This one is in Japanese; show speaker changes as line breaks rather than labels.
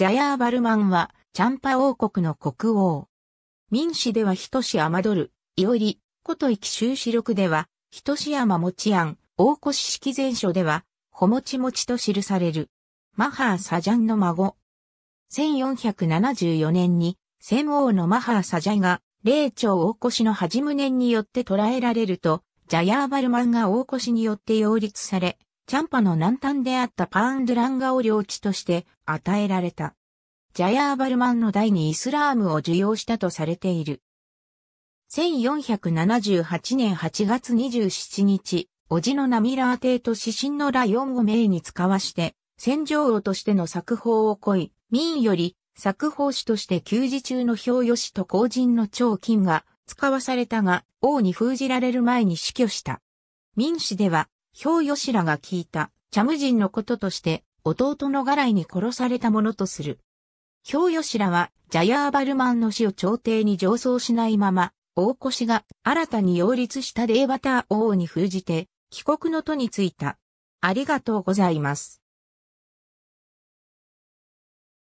ジャヤーバルマンは、チャンパ王
国の国王。民氏ではひとしアマドル、いおり、ことき修士録では、ひし志山もちあん、大越式前書では、ほもちもちと記される。マハーサジャンの孫。1474年に、先王のマハーサジャンが、霊長大越の始無念によって捕らえられると、ジャヤーバルマンが大越によって擁立され、チャンパの南端であったパーンドゥランガを領地として与えられた。ジャヤーバルマンの代にイスラームを受容したとされている。1478年8月27日、叔父のナミラー帝と死神のラヨンを名に使わして、戦場王としての作法を恋い、民より作法師として給仕中の表与師と公人の長金が使わされたが、王に封じられる前に死去した。民史では、氷吉らが聞いた、チャム人のこととして、弟のガライに殺されたものとする。氷吉らは、ジャヤーバルマンの死を朝廷に上奏しないまま、大越が新たに擁立したデーバター王に封じて、帰国の途についた。ありがとうございま
す。